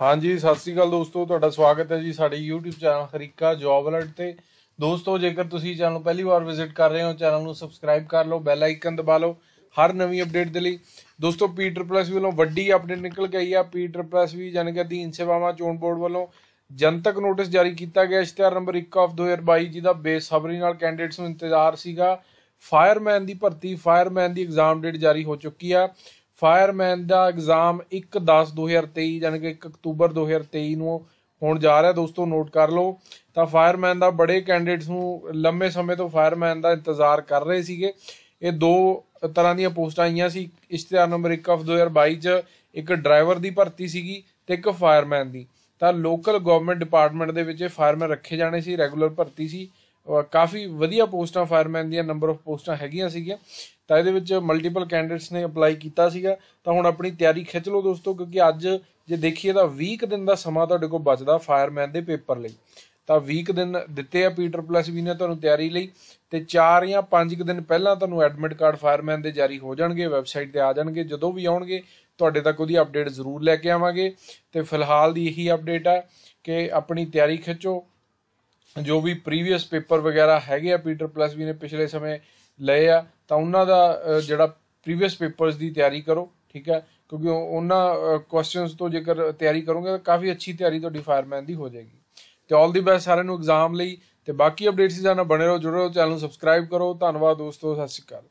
ਹਾਂਜੀ ਸਤਿ ਸ੍ਰੀ ਅਕਾਲ ਦੋਸਤੋ ਤੁਹਾਡਾ ਸਵਾਗਤ ਹੈ ਜੀ ਸਾਡੇ YouTube ਚੈਨਲ ਖਰੀਕਾ ਜੌਬ ਅਲਰਟ ਤੇ ਦੋਸਤੋ ਜੇਕਰ ਤੁਸੀਂ ਚੈਨਲ ਨੂੰ ਪਹਿਲੀ ਵਾਰ ਵਿਜ਼ਿਟ ਕਰ ਰਹੇ ਹੋ ਚੈਨਲ ਨੂੰ ਸਬਸਕ੍ਰਾਈਬ ਕਰ ਲਓ ਬੈਲ ਆਈਕਨ ਦਬਾ ਲਓ ਹਰ ਨਵੀਂ ਅਪਡੇਟ ਦੇ ਲਈ ਦੋਸਤੋ ਪੀਟਰਪਲਸ ਵੱਲੋਂ ਵੱਡੀ ਅਪਡੇਟ ਨਿਕਲ ਕੇ ਆਈ ਆ ਪੀਟਰਪਲਸ ਵੀ ਜਨਕ ਅਧੀਨ ਸੇਵਾਵਾਂ ਚੋਣ ਬੋਰਡ ਵੱਲੋਂ ਜਨਤਕ ਨੋਟਿਸ ਜਾਰੀ ਕੀਤਾ ਗਿਆ ਇਸ਼ਤਿਹਾਰ ਨੰਬਰ 1 ਆਫ 2022 ਜਿਹਦਾ ਬੇਸਬਰੀ ਨਾਲ ਕੈਂਡੀਡੇਟਸ ਨੂੰ ਇੰਤਜ਼ਾਰ ਸੀਗਾ ਫਾਇਰਮੈਨ ਦੀ ਭਰਤੀ ਫਾਇਰਮੈਨ ਦੀ ਐਗਜ਼ਾਮ ਡੇਟ ਜਾਰੀ ਹੋ ਚੁੱਕੀ ਆ ਫਾਇਰਮੈਨ ਦਾ ਐਗਜ਼ਾਮ 1/10/2023 ਯਾਨੀ ਕਿ 1 ਅਕਤੂਬਰ 2023 ਨੂੰ ਹੋਣ ਜਾ ਰਿਹਾ ਦੋਸਤੋ ਨੋਟ ਕਰ ਲਓ ਤਾਂ ਫਾਇਰਮੈਨ ਦਾ ਬੜੇ ਕੈਂਡੀਡੇਟਸ ਨੂੰ ਲੰਮੇ ਸਮੇਂ ਤੋਂ ਫਾਇਰਮੈਨ ਦਾ ਇੰਤਜ਼ਾਰ ਕਰ ਰਹੇ ਸੀਗੇ ਇਹ ਦੋ ਤਰ੍ਹਾਂ ਦੀਆਂ ਪੋਸਟਾਂ ਆਈਆਂ ਸੀ ਇਸ਼ਤਿਹਾਰ ਨੰਬਰ 1 ਆਫ 2022 ਚ ਇੱਕ ਡਰਾਈਵਰ ਦੀ ਭਰਤੀ ਸੀਗੀ ਤੇ ਇੱਕ ਫਾਇਰਮੈਨ ਦੀ ਤਾਂ ਲੋਕਲ ਗਵਰਨਮੈਂਟ ਡਿਪਾਰਟਮੈਂਟ ਦੇ ਵਿੱਚ ਇਹ ਫਾਇਰਮੈਨ ਰੱਖੇ ਜਾਣੇ ਸੀ ਰੈਗੂਲਰ ਭਰਤੀ ਸੀ ਕਾਫੀ ਵਧੀਆ ਪੋਸਟਾਂ ਫਾਇਰਮੈਨ ਦੀਆਂ ਨੰਬਰ ਆਫ ਪੋਸਟਾਂ ਹੈਗੀਆਂ ਸੀਗੀਆਂ ਤਾਂ ਇਹਦੇ ਵਿੱਚ ਮਲਟੀਪਲ ਕੈਂਡੀਡੇਟਸ ਨੇ ਅਪਲਾਈ ਕੀਤਾ ਸੀਗਾ ਤਾਂ ਹੁਣ ਆਪਣੀ ਤਿਆਰੀ ਖਿੱਚ ਲਓ ਦੋਸਤੋ ਕਿਉਂਕਿ ਅੱਜ ਜੇ ਦੇਖੀਏ ਤਾਂ 20 ਦਿਨ ਦਾ ਸਮਾਂ ਤੁਹਾਡੇ ਕੋਲ ਬਚਦਾ ਫਾਇਰਮੈਨ ਦੇ ਪੇਪਰ ਲਈ ਤਾਂ 20 ਦਿਨ ਦਿੱਤੇ ਆ ਪੀਟਰ ਪਲੱਸ ਵੀ ਨੇ ਤੁਹਾਨੂੰ ਤਿਆਰੀ ਲਈ ਤੇ 4 ਜਾਂ 5 ਦਿਨ ਪਹਿਲਾਂ ਤੁਹਾਨੂੰ ਐਡਮਿਟ ਕਾਰਡ ਫਾਇਰਮੈਨ ਦੇ ਜਾਰੀ ਹੋ ਜਾਣਗੇ ਵੈਬਸਾਈਟ ਤੇ ਆ ਜਾਣਗੇ ਜਦੋਂ ਵੀ ਆਉਣਗੇ ਤੁਹਾਡੇ ਤੱਕ ਉਹਦੀ ਅਪਡੇਟ ਜ਼ਰੂਰ ਲੈ ਕੇ ਆਵਾਂਗੇ ਤੇ ਫਿਲਹਾਲ ਦੀ ਇਹੀ ਅਪਡੇਟ ਆ ਕਿ ਆਪਣੀ ਤਿਆਰੀ ਖਿੱਚੋ ਜੋ ਵੀ ਪ੍ਰੀਵੀਅਸ ਪੇਪਰ ਵਗੈਰਾ ਹੈਗੇ ਆ ਪੀਟਰ ਪਲਸ ਵੀ ਨੇ ਪਿਛਲੇ ਸਮੇਂ ਲਏ ਆ ਤਾਂ ਉਹਨਾਂ ਦਾ ਜਿਹੜਾ ਪ੍ਰੀਵੀਅਸ ਪੇਪਰਸ ਦੀ ਤਿਆਰੀ ਕਰੋ ਠੀਕ ਹੈ ਕਿਉਂਕਿ ਉਹਨਾਂ ਕੁਐਸਚਨਸ ਤੋਂ ਜੇਕਰ ਤਿਆਰੀ ਕਰੋਗੇ ਤਾਂ ਕਾਫੀ ਅੱਛੀ ਤਿਆਰੀ ਤੁਹਾਡੀ ਫਾਇਰਮੈਨ ਦੀ ਹੋ ਜਾਏਗੀ ਤੇ ਆਲ ਦੀ ਬੈਸਟ ਸਾਰਿਆਂ ਨੂੰ ਐਗਜ਼ਾਮ ਲਈ ਤੇ ਬਾਕੀ ਅਪਡੇਟਸ ਜਾਨਾ ਬਣੇ ਰਹੋ ਜੁੜੇ ਰਹੋ ਚੈਨਲ ਨੂੰ ਸਬਸਕ੍ਰਾਈਬ ਕਰੋ ਧੰਨਵਾਦ ਦੋਸਤੋ ਸਤਿ ਸ਼੍ਰੀ ਅਕਾਲ